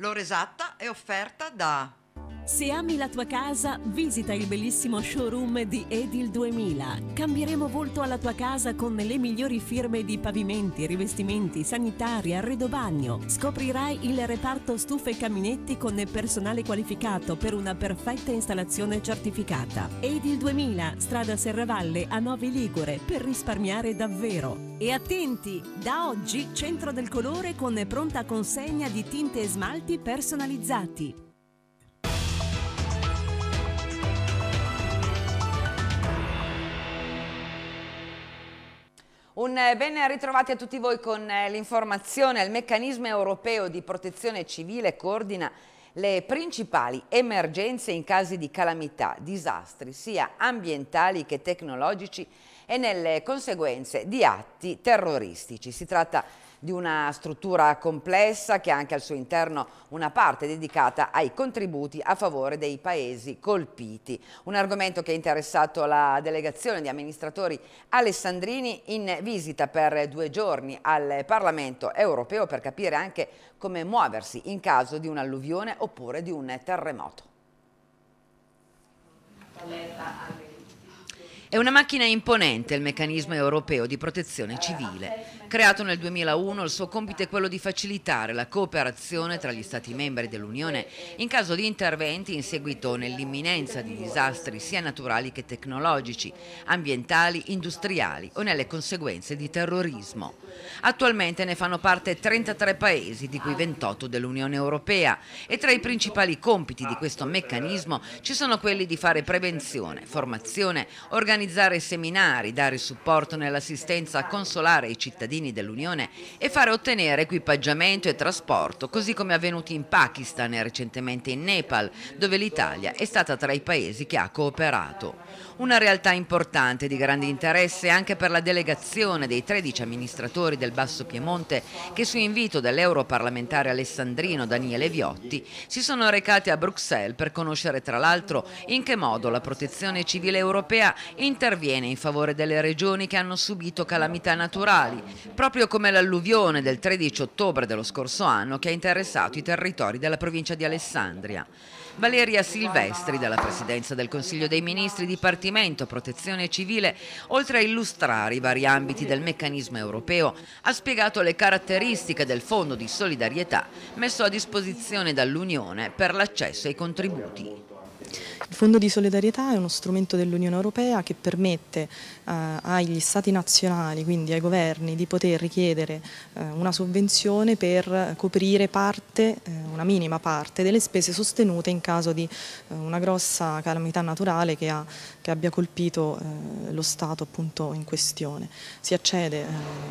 L'ora esatta è offerta da se ami la tua casa, visita il bellissimo showroom di Edil 2000. Cambieremo volto alla tua casa con le migliori firme di pavimenti, rivestimenti, sanitari, arredo bagno. Scoprirai il reparto stufe e caminetti con personale qualificato per una perfetta installazione certificata. Edil 2000, strada Serravalle a Novi Ligure, per risparmiare davvero. E attenti, da oggi Centro del Colore con pronta consegna di tinte e smalti personalizzati. Un eh, ben ritrovati a tutti voi con eh, l'informazione. Il meccanismo europeo di protezione civile coordina le principali emergenze in casi di calamità, disastri sia ambientali che tecnologici e nelle conseguenze di atti terroristici. Si tratta di di una struttura complessa che ha anche al suo interno una parte dedicata ai contributi a favore dei paesi colpiti. Un argomento che ha interessato la delegazione di amministratori alessandrini in visita per due giorni al Parlamento europeo per capire anche come muoversi in caso di un'alluvione oppure di un terremoto. Alerta alle è una macchina imponente il meccanismo europeo di protezione civile. Creato nel 2001, il suo compito è quello di facilitare la cooperazione tra gli Stati membri dell'Unione in caso di interventi in seguito nell'imminenza di disastri sia naturali che tecnologici, ambientali, industriali o nelle conseguenze di terrorismo. Attualmente ne fanno parte 33 paesi, di cui 28 dell'Unione Europea e tra i principali compiti di questo meccanismo ci sono quelli di fare prevenzione, formazione, organizzazione organizzare seminari, dare supporto nell'assistenza consolare ai cittadini dell'Unione e fare ottenere equipaggiamento e trasporto, così come avvenuto in Pakistan e recentemente in Nepal, dove l'Italia è stata tra i paesi che ha cooperato. Una realtà importante di grande interesse anche per la delegazione dei 13 amministratori del Basso Piemonte che su invito dell'europarlamentare alessandrino Daniele Viotti si sono recati a Bruxelles per conoscere tra l'altro in che modo la protezione civile europea in interviene in favore delle regioni che hanno subito calamità naturali, proprio come l'alluvione del 13 ottobre dello scorso anno che ha interessato i territori della provincia di Alessandria. Valeria Silvestri, dalla Presidenza del Consiglio dei Ministri, Dipartimento Protezione Civile, oltre a illustrare i vari ambiti del meccanismo europeo, ha spiegato le caratteristiche del Fondo di solidarietà messo a disposizione dall'Unione per l'accesso ai contributi. Il Fondo di solidarietà è uno strumento dell'Unione Europea che permette eh, agli stati nazionali, quindi ai governi, di poter richiedere eh, una sovvenzione per coprire parte, eh, una minima parte, delle spese sostenute in caso di eh, una grossa calamità naturale che ha che abbia colpito eh, lo Stato appunto in questione. Si accede eh,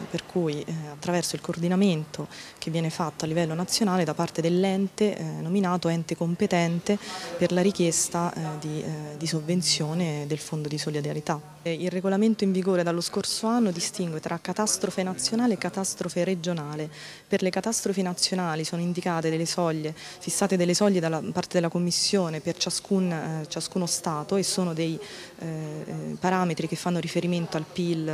per cui eh, attraverso il coordinamento che viene fatto a livello nazionale da parte dell'ente eh, nominato ente competente per la richiesta eh, di, eh, di, sovvenzione del Fondo di Solidarietà. Il regolamento in vigore dallo scorso anno distingue tra catastrofe nazionale e catastrofe regionale. Per le catastrofi nazionali sono indicate delle soglie, fissate delle soglie da parte della Commissione per ciascun, ciascuno Stato e sono dei eh, eh, parametri che fanno riferimento al PIL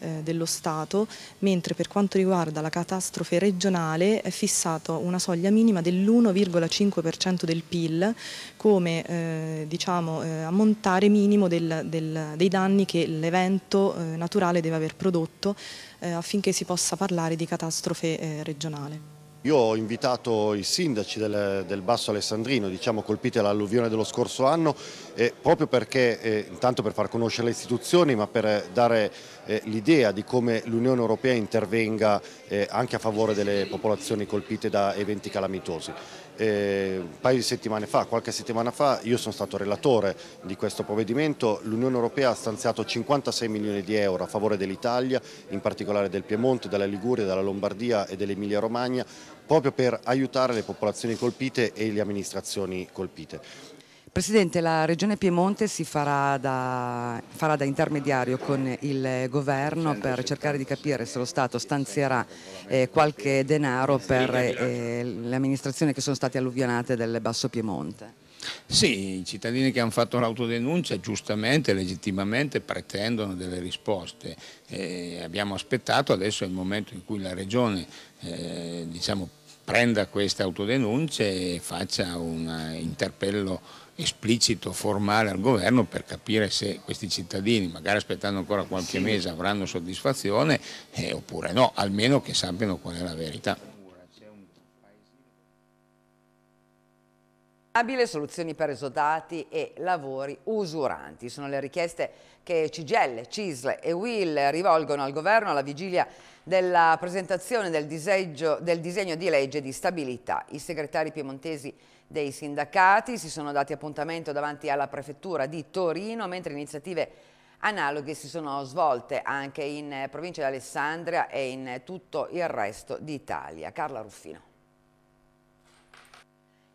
eh, dello Stato, mentre per quanto riguarda la catastrofe regionale è fissata una soglia minima dell'1,5% del PIL come eh, diciamo, eh, ammontare minimo del, del, dei danni che l'evento eh, naturale deve aver prodotto affinché si possa parlare di catastrofe regionale. Io ho invitato i sindaci del, del Basso Alessandrino, diciamo colpiti dall'alluvione dello scorso anno, eh, proprio perché, eh, intanto per far conoscere le istituzioni, ma per eh, dare eh, l'idea di come l'Unione Europea intervenga eh, anche a favore delle popolazioni colpite da eventi calamitosi. Eh, un paio di settimane fa, qualche settimana fa, io sono stato relatore di questo provvedimento. L'Unione Europea ha stanziato 56 milioni di euro a favore dell'Italia, in particolare del Piemonte, della Liguria, della Lombardia e dell'Emilia Romagna, proprio per aiutare le popolazioni colpite e le amministrazioni colpite. Presidente, la Regione Piemonte si farà da, farà da, intermediario con il governo per cercare di capire se lo Stato stanzierà eh, qualche denaro per eh, le amministrazioni che sono state alluvionate del Basso Piemonte. Sì, i cittadini che hanno fatto l'autodenuncia giustamente, legittimamente pretendono delle risposte. Eh, abbiamo aspettato, adesso è il momento in cui la Regione eh, diciamo, prenda queste autodenunce e faccia un interpello esplicito, formale al governo per capire se questi cittadini, magari aspettando ancora qualche sì. mese, avranno soddisfazione eh, oppure no, almeno che sappiano qual è la verità. Abile soluzioni per esodati e lavori usuranti. Sono le richieste che Cigelle, Cisle e Will rivolgono al governo alla vigilia della presentazione del, disegno, del disegno di legge di stabilità. I segretari piemontesi dei sindacati si sono dati appuntamento davanti alla prefettura di Torino, mentre iniziative analoghe si sono svolte anche in provincia di Alessandria e in tutto il resto d'Italia. Carla Ruffino.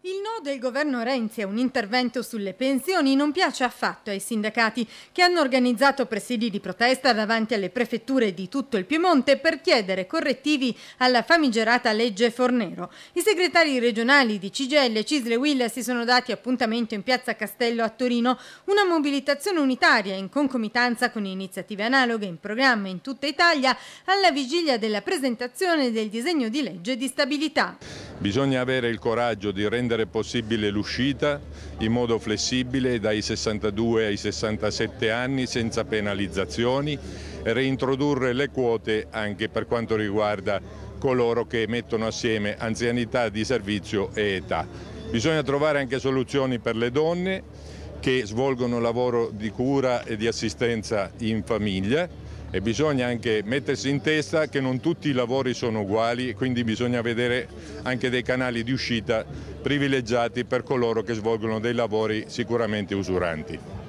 Il no del governo Renzi a un intervento sulle pensioni non piace affatto ai sindacati che hanno organizzato presidi di protesta davanti alle prefetture di tutto il Piemonte per chiedere correttivi alla famigerata legge Fornero. I segretari regionali di Cigelle, Cisle e Will si sono dati appuntamento in piazza Castello a Torino, una mobilitazione unitaria in concomitanza con iniziative analoghe in programma in tutta Italia alla vigilia della presentazione del disegno di legge di stabilità. Bisogna avere il coraggio di rendere rendere possibile l'uscita in modo flessibile dai 62 ai 67 anni senza penalizzazioni e reintrodurre le quote anche per quanto riguarda coloro che mettono assieme anzianità di servizio e età. Bisogna trovare anche soluzioni per le donne che svolgono lavoro di cura e di assistenza in famiglia e bisogna anche mettersi in testa che non tutti i lavori sono uguali e quindi bisogna vedere anche dei canali di uscita privilegiati per coloro che svolgono dei lavori sicuramente usuranti.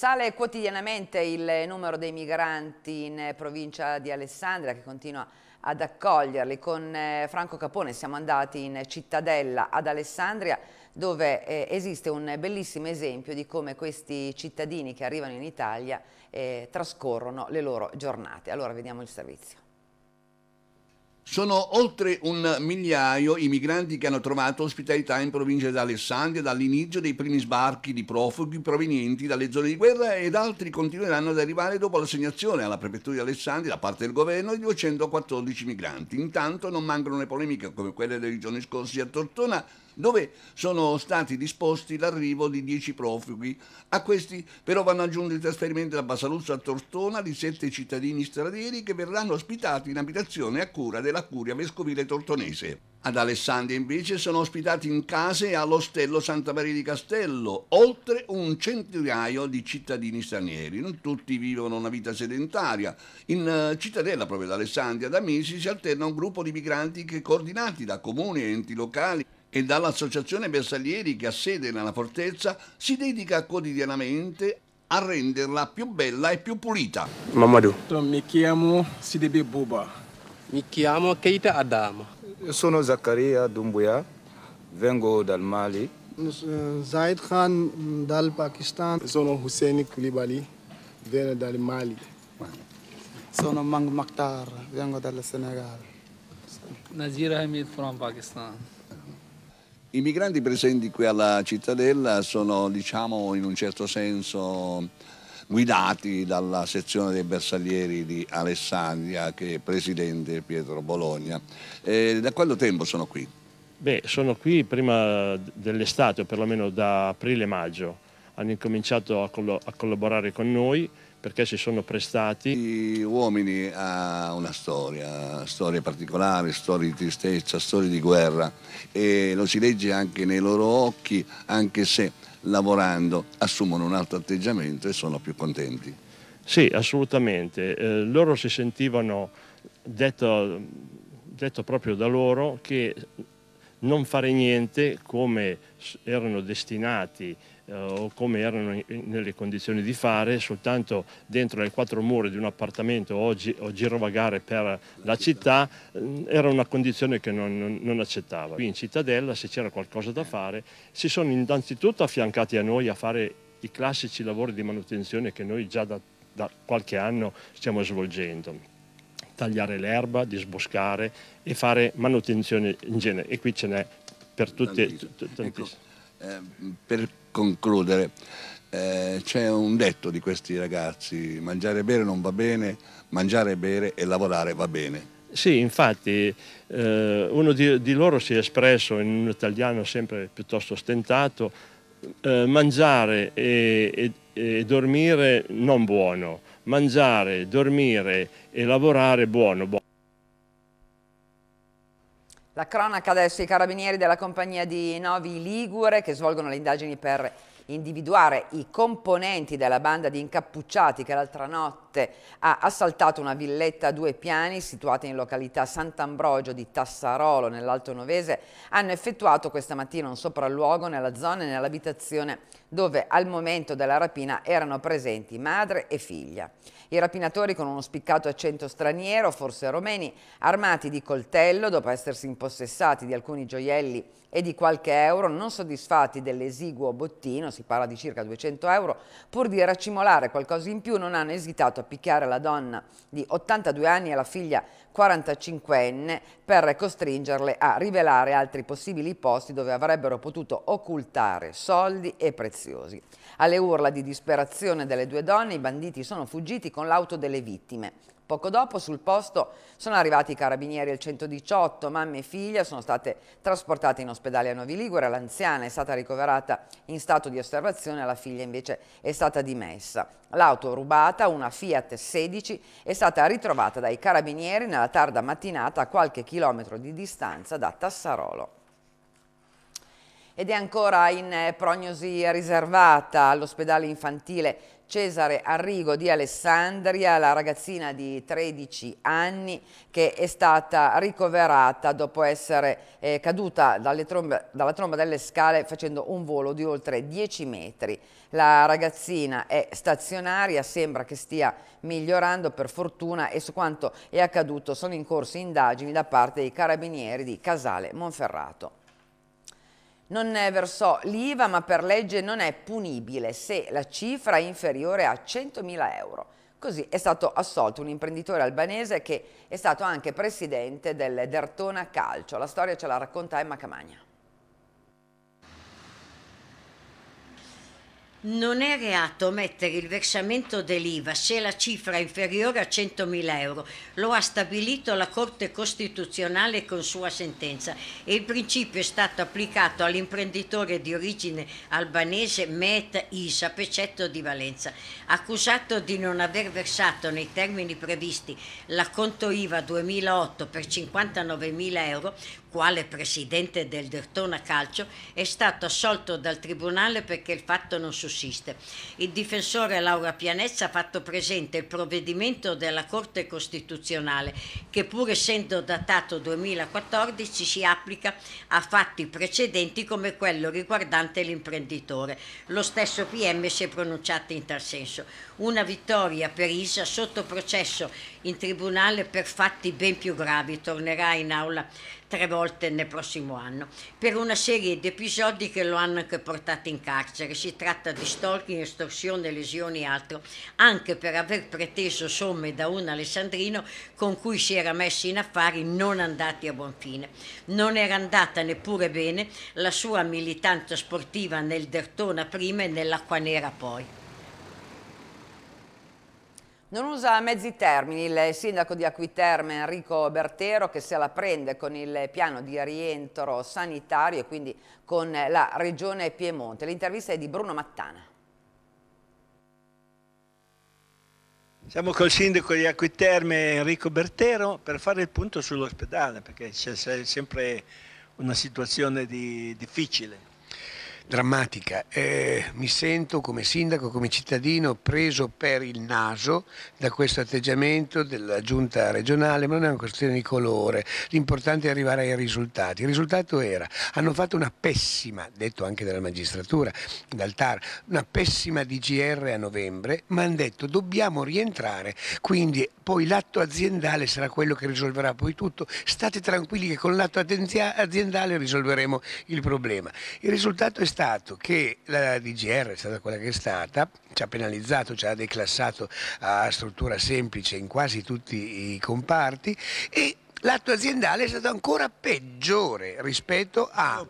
Sale quotidianamente il numero dei migranti in provincia di Alessandria che continua ad accoglierli. Con eh, Franco Capone siamo andati in cittadella ad Alessandria dove eh, esiste un bellissimo esempio di come questi cittadini che arrivano in Italia eh, trascorrono le loro giornate. Allora vediamo il servizio. Sono oltre un migliaio i migranti che hanno trovato ospitalità in provincia di Alessandria dall'inizio dei primi sbarchi di profughi provenienti dalle zone di guerra ed altri continueranno ad arrivare dopo l'assegnazione alla prefettura di Alessandria da parte del governo di 214 migranti. Intanto non mancano le polemiche come quelle dei giorni scorsi a Tortona dove sono stati disposti l'arrivo di 10 profughi. A questi però vanno aggiunti i trasferimenti da Basaluzzo a Tortona di 7 cittadini stranieri che verranno ospitati in abitazione a cura della curia vescovile tortonese. Ad Alessandria invece sono ospitati in case all'ostello Santa Maria di Castello oltre un centinaio di cittadini stranieri. Non tutti vivono una vita sedentaria. In eh, cittadella proprio ad Alessandria da mesi si alterna un gruppo di migranti che coordinati da comuni e enti locali e dall'Associazione Bersaglieri che ha sede nella fortezza si dedica quotidianamente a renderla più bella e più pulita. Mamadou. Mi chiamo Sidebe Buba. Mi chiamo Keita Adama. Io sono Zaccaria Dumbuya, vengo dal Mali. Zaid Khan dal Pakistan. Sono Hussein Koulibaly, vengo dal Mali. Sono Mang Maktar, vengo dal Senegal. Nazir Hamid from Pakistan. I migranti presenti qui alla cittadella sono, diciamo, in un certo senso guidati dalla sezione dei bersaglieri di Alessandria, che è presidente Pietro Bologna. E da quanto tempo sono qui? Beh, sono qui prima dell'estate, o perlomeno da aprile-maggio. Hanno incominciato a, collo a collaborare con noi perché si sono prestati. Gli uomini hanno una storia, storie particolari, storia di tristezza, storia di guerra e lo si legge anche nei loro occhi, anche se lavorando assumono un altro atteggiamento e sono più contenti. Sì, assolutamente. Eh, loro si sentivano, detto, detto proprio da loro, che non fare niente come erano destinati eh, o come erano nelle condizioni di fare, soltanto dentro ai quattro muri di un appartamento o, gi o girovagare per la città, mm, era una condizione che non, non accettava. Qui in cittadella, se c'era qualcosa da fare, si sono innanzitutto affiancati a noi a fare i classici lavori di manutenzione che noi già da, da qualche anno stiamo svolgendo tagliare l'erba, disboscare e fare manutenzione in genere e qui ce n'è per tutte, tantissime. Eh, per concludere, eh, c'è un detto di questi ragazzi, mangiare e bere non va bene, mangiare e bere e lavorare va bene. Sì, infatti eh, uno di, di, loro si è espresso in un italiano sempre piuttosto stentato, eh, mangiare e, e, e dormire non buono, mangiare, dormire e lavorare buono. buono. La cronaca adesso i carabinieri della compagnia di Novi Ligure che svolgono le indagini per individuare i componenti della banda di incappucciati che l'altra notte ha assaltato una villetta a due piani situata in località Sant'Ambrogio di Tassarolo nell'Alto Novese, hanno effettuato questa mattina un sopralluogo nella zona e nell'abitazione dove al momento della rapina erano presenti madre e figlia. I rapinatori con uno spiccato accento straniero, forse romeni, armati di coltello dopo essersi impossessati di alcuni gioielli e di qualche euro, non soddisfatti dell'esiguo bottino, si parla di circa 200 euro, pur di racimolare qualcosa in più non hanno esitato a picchiare la donna di 82 anni e la figlia 45enne per costringerle a rivelare altri possibili posti dove avrebbero potuto occultare soldi e preziosi. Alle urla di disperazione delle due donne i banditi sono fuggiti con l'auto delle vittime. Poco dopo sul posto sono arrivati i carabinieri al 118, mamma e figlia sono state trasportate in ospedale a Novi Ligure, l'anziana è stata ricoverata in stato di osservazione, la figlia invece è stata dimessa. L'auto rubata, una Fiat 16, è stata ritrovata dai carabinieri nella tarda mattinata a qualche chilometro di distanza da Tassarolo. Ed è ancora in eh, prognosi riservata all'ospedale infantile Cesare Arrigo di Alessandria, la ragazzina di 13 anni che è stata ricoverata dopo essere eh, caduta trombe, dalla tromba delle scale facendo un volo di oltre 10 metri. La ragazzina è stazionaria, sembra che stia migliorando per fortuna e su quanto è accaduto sono in corso indagini da parte dei carabinieri di Casale Monferrato non versò l'IVA ma per legge non è punibile se la cifra è inferiore a 100.000 euro. Così è stato assolto un imprenditore albanese che è stato anche presidente del Dertona Calcio. La storia ce la racconta Emma Camagna. Non è reato omettere il versamento dell'IVA se la cifra è inferiore a 100.000 euro, lo ha stabilito la Corte Costituzionale con sua sentenza e il principio è stato applicato all'imprenditore di origine albanese Met Isa Pecetto di Valenza, accusato di non aver versato nei termini previsti l'acconto IVA 2008 per 59.000 euro, quale presidente del Dertona Calcio, è stato assolto dal Tribunale perché il fatto non sussiste. Il difensore Laura Pianezza ha fatto presente il provvedimento della Corte Costituzionale che pur essendo datato 2014 si applica a fatti precedenti come quello riguardante l'imprenditore. Lo stesso PM si è pronunciato in tal senso. Una vittoria per Isa sotto processo in tribunale per fatti ben più gravi. Tornerà in aula tre volte nel prossimo anno, per una serie di episodi che lo hanno anche portato in carcere. Si tratta di stalking, estorsione, lesioni e altro, anche per aver preteso somme da un alessandrino con cui si era messo in affari non andati a buon fine. Non era andata neppure bene la sua militanza sportiva nel Dertona prima e nell'Acquanera poi. Non usa mezzi termini il sindaco di Acquiterme Enrico Bertero che se la prende con il piano di rientro sanitario e quindi con la regione Piemonte. L'intervista è di Bruno Mattana. Siamo col sindaco di Acquiterme Enrico Bertero per fare il punto sull'ospedale perché c'è sempre una situazione di difficile drammatica. Eh, mi sento come sindaco, come cittadino preso per il naso da questo atteggiamento della giunta regionale, ma non è una questione di colore, l'importante è arrivare ai risultati. Il risultato era, hanno fatto una pessima, detto anche dalla magistratura, dal TAR, una pessima DGR a novembre, ma hanno detto dobbiamo rientrare, quindi poi l'atto aziendale sarà quello che risolverà poi tutto, state tranquilli che con l'atto aziendale risolveremo il problema. Il risultato è stato stato che la DGR è stata quella che è stata, ci ha penalizzato, ci ha declassato a struttura semplice in quasi tutti i comparti e l'atto aziendale è stato ancora peggiore rispetto a, a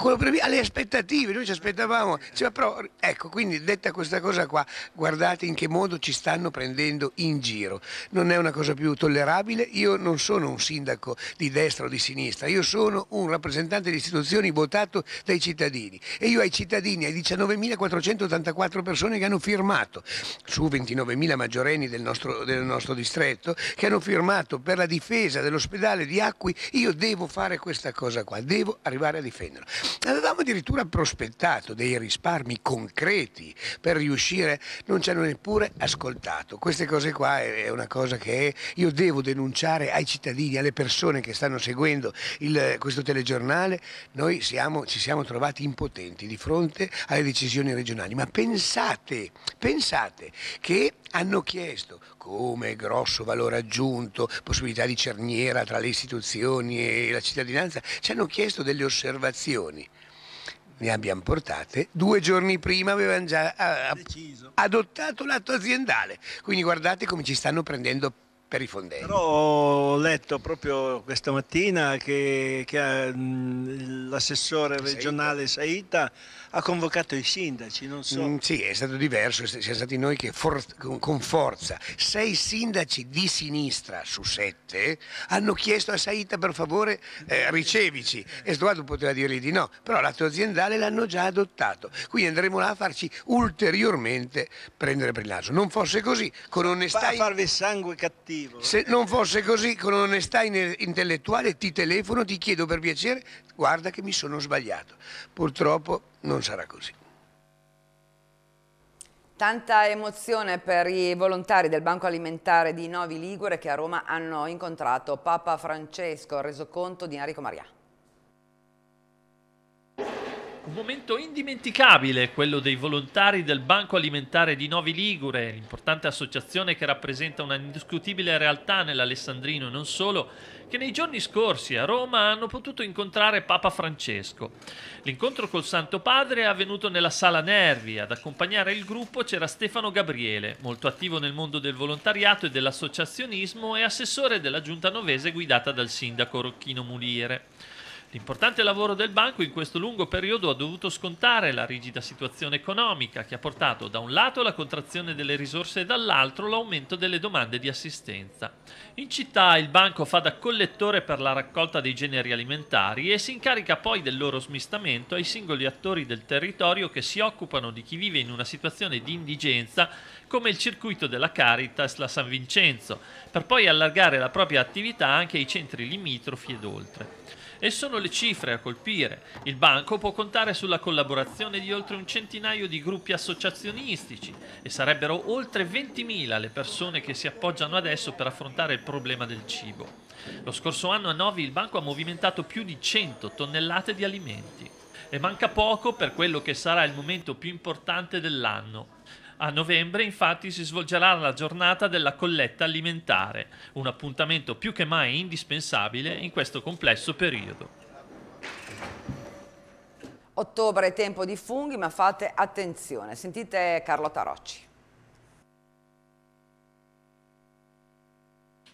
quello previsto, alle aspettative, noi ci aspettavamo, cioè, però, ecco, quindi detta questa cosa qua, guardate in che modo ci stanno prendendo in giro, non è una cosa più tollerabile, io non sono un sindaco di destra o di sinistra, io sono un rappresentante di istituzioni votato dai cittadini e io ai cittadini, ai 19.484 persone che hanno firmato, su 29.000 maggiorenni del nostro, del nostro distretto, che hanno firmato per la difesa dello all'ospedale di Acqui, io devo fare questa cosa qua, devo arrivare a difenderlo. Avevamo addirittura prospettato dei risparmi concreti per riuscire, non ci hanno neppure ascoltato. Queste cose qua è una cosa che io devo denunciare ai cittadini, alle persone che stanno seguendo il, questo telegiornale. Noi siamo, ci siamo trovati impotenti di fronte alle decisioni regionali, ma pensate, pensate che hanno chiesto come grosso valore aggiunto, possibilità di cerniera tra le istituzioni e la cittadinanza, ci hanno chiesto delle osservazioni. Ne abbiamo portate. Due giorni prima avevano già adottato l'atto aziendale. Quindi guardate come ci stanno prendendo per i fondelli. Però ho letto proprio questa mattina che, che mm, l'assessore regionale Saita, Saita ha convocato i sindaci, non so. Mm, sì, è stato diverso, siamo stati noi che for con forza, sei sindaci di sinistra su sette hanno chiesto a Saita per favore eh, ricevici e poteva dirgli di no, però l'atto aziendale l'hanno già adottato, quindi andremo là a farci ulteriormente prendere per il naso. Non fosse così, con onestà... A farvi sangue cattivo. Se non fosse così, con onestà intellettuale ti telefono, ti chiedo per piacere guarda che mi sono sbagliato. Purtroppo non sarà così. Tanta emozione per i volontari del Banco Alimentare di Novi Ligure che a Roma hanno incontrato Papa Francesco, reso conto di Enrico Maria. Un momento indimenticabile quello dei volontari del Banco Alimentare di Novi Ligure, l'importante associazione che rappresenta una indiscutibile realtà nell'Alessandrino e non solo, che nei giorni scorsi a Roma hanno potuto incontrare Papa Francesco. L'incontro col Santo Padre è avvenuto nella Sala Nervi, ad accompagnare il gruppo c'era Stefano Gabriele, molto attivo nel mondo del volontariato e dell'associazionismo e assessore della giunta novese guidata dal sindaco Rocchino Muliere. L'importante lavoro del banco in questo lungo periodo ha dovuto scontare la rigida situazione economica che ha portato da un lato la contrazione delle risorse e dall'altro l'aumento delle domande di assistenza. In città il banco fa da collettore per la raccolta dei generi alimentari e si incarica poi del loro smistamento ai singoli attori del territorio che si occupano di chi vive in una situazione di indigenza come il circuito della Caritas la San Vincenzo, per poi allargare la propria attività anche ai centri limitrofi ed oltre e sono le cifre a colpire. Il banco può contare sulla collaborazione di oltre un centinaio di gruppi associazionistici e sarebbero oltre 20.000 le persone che si appoggiano adesso per affrontare il problema del cibo. Lo scorso anno a Novi il banco ha movimentato più di 100 tonnellate di alimenti e manca poco per quello che sarà il momento più importante dell'anno, a novembre infatti si svolgerà la giornata della colletta alimentare, un appuntamento più che mai indispensabile in questo complesso periodo. Ottobre è tempo di funghi, ma fate attenzione. Sentite Carlotta Rocci.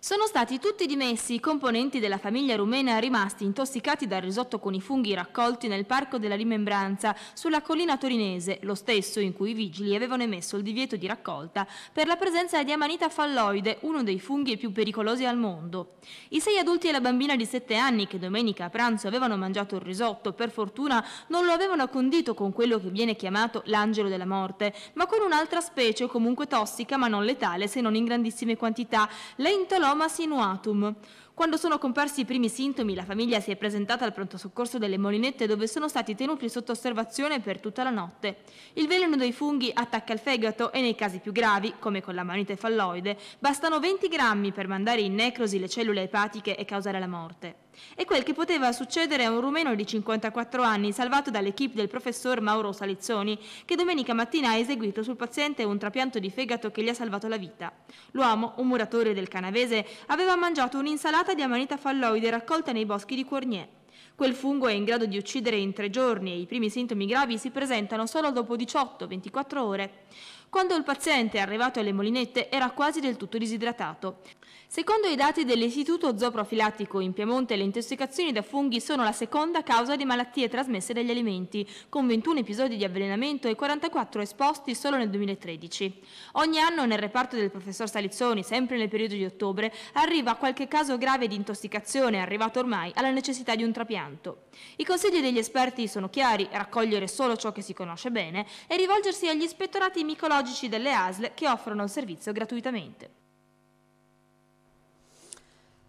Sono stati tutti dimessi i componenti della famiglia rumena rimasti intossicati dal risotto con i funghi raccolti nel Parco della Rimembranza sulla collina torinese, lo stesso in cui i vigili avevano emesso il divieto di raccolta per la presenza di amanita falloide, uno dei funghi più pericolosi al mondo. I sei adulti e la bambina di 7 anni che domenica a pranzo avevano mangiato il risotto, per fortuna non lo avevano condito con quello che viene chiamato l'angelo della morte, ma con un'altra specie comunque tossica ma non letale se non in grandissime quantità, l'entolo Roma sinuatum. Quando sono comparsi i primi sintomi, la famiglia si è presentata al pronto soccorso delle Molinette dove sono stati tenuti sotto osservazione per tutta la notte. Il veleno dei funghi attacca il fegato e nei casi più gravi, come con la manite falloide, bastano 20 grammi per mandare in necrosi le cellule epatiche e causare la morte. È quel che poteva succedere a un rumeno di 54 anni, salvato dall'equipe del professor Mauro Salizzoni, che domenica mattina ha eseguito sul paziente un trapianto di fegato che gli ha salvato la vita. L'uomo, un muratore del canavese, aveva mangiato un'insalata di amanita falloide raccolta nei boschi di Cornier. Quel fungo è in grado di uccidere in tre giorni e i primi sintomi gravi si presentano solo dopo 18-24 ore. Quando il paziente è arrivato alle molinette era quasi del tutto disidratato. Secondo i dati dell'Istituto Zooprofilattico in Piemonte, le intossicazioni da funghi sono la seconda causa di malattie trasmesse dagli alimenti, con 21 episodi di avvelenamento e 44 esposti solo nel 2013. Ogni anno nel reparto del professor Salizzoni, sempre nel periodo di ottobre, arriva qualche caso grave di intossicazione, arrivato ormai alla necessità di un trapianto. I consigli degli esperti sono chiari, raccogliere solo ciò che si conosce bene e rivolgersi agli ispettorati micologici delle ASL che offrono il servizio gratuitamente.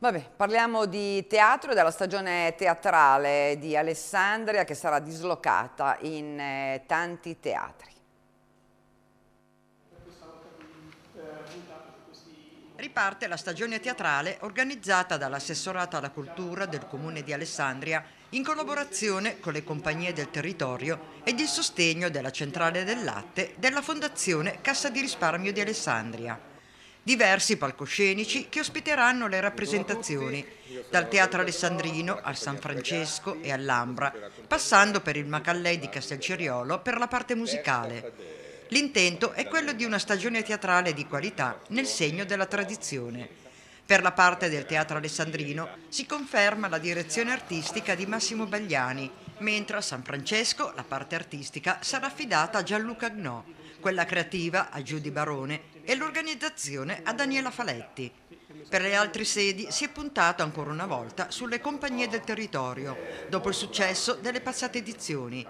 Vabbè, parliamo di teatro e della stagione teatrale di Alessandria che sarà dislocata in eh, tanti teatri. Riparte la stagione teatrale organizzata dall'assessorato alla cultura del comune di Alessandria in collaborazione con le compagnie del territorio ed il sostegno della Centrale del Latte della Fondazione Cassa di Risparmio di Alessandria diversi palcoscenici che ospiteranno le rappresentazioni, dal Teatro Alessandrino al San Francesco e all'Ambra, passando per il Macallei di Castelceriolo per la parte musicale. L'intento è quello di una stagione teatrale di qualità nel segno della tradizione. Per la parte del Teatro Alessandrino si conferma la direzione artistica di Massimo Bagliani, mentre a San Francesco la parte artistica sarà affidata a Gianluca Gnò, quella creativa a Giudi Barone e l'organizzazione a Daniela Faletti. Per le altre sedi si è puntato ancora una volta sulle compagnie del territorio, dopo il successo delle passate edizioni.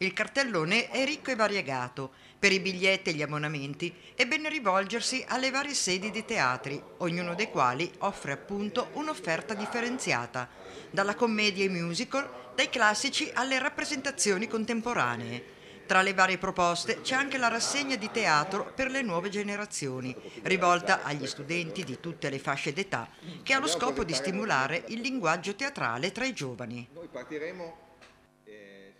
Il cartellone è ricco e variegato. Per i biglietti e gli abbonamenti è bene rivolgersi alle varie sedi di teatri, ognuno dei quali offre appunto un'offerta differenziata, dalla commedia ai musical, dai classici alle rappresentazioni contemporanee. Tra le varie proposte c'è anche la rassegna di teatro per le nuove generazioni, rivolta agli studenti di tutte le fasce d'età, che ha lo scopo di stimolare il linguaggio teatrale tra i giovani. Noi partiremo eh,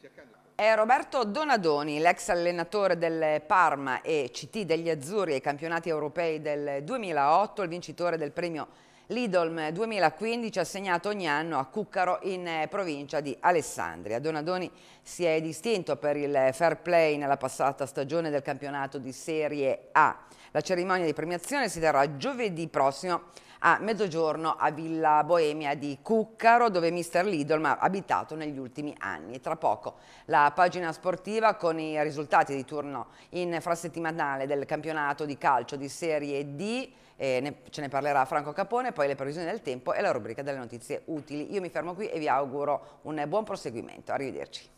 è Roberto Donadoni, l'ex allenatore del Parma e CT degli Azzurri ai campionati europei del 2008, il vincitore del premio L'Idolm 2015 ha segnato ogni anno a Cuccaro in eh, provincia di Alessandria. Donadoni si è distinto per il fair play nella passata stagione del campionato di Serie A. La cerimonia di premiazione si terrà giovedì prossimo a mezzogiorno a Villa Boemia di Cuccaro dove Mr. Lidl ha abitato negli ultimi anni. Tra poco la pagina sportiva con i risultati di turno infrasettimanale del campionato di calcio di Serie D eh, ne, ce ne parlerà Franco Capone, poi le previsioni del tempo e la rubrica delle notizie utili. Io mi fermo qui e vi auguro un buon proseguimento. Arrivederci.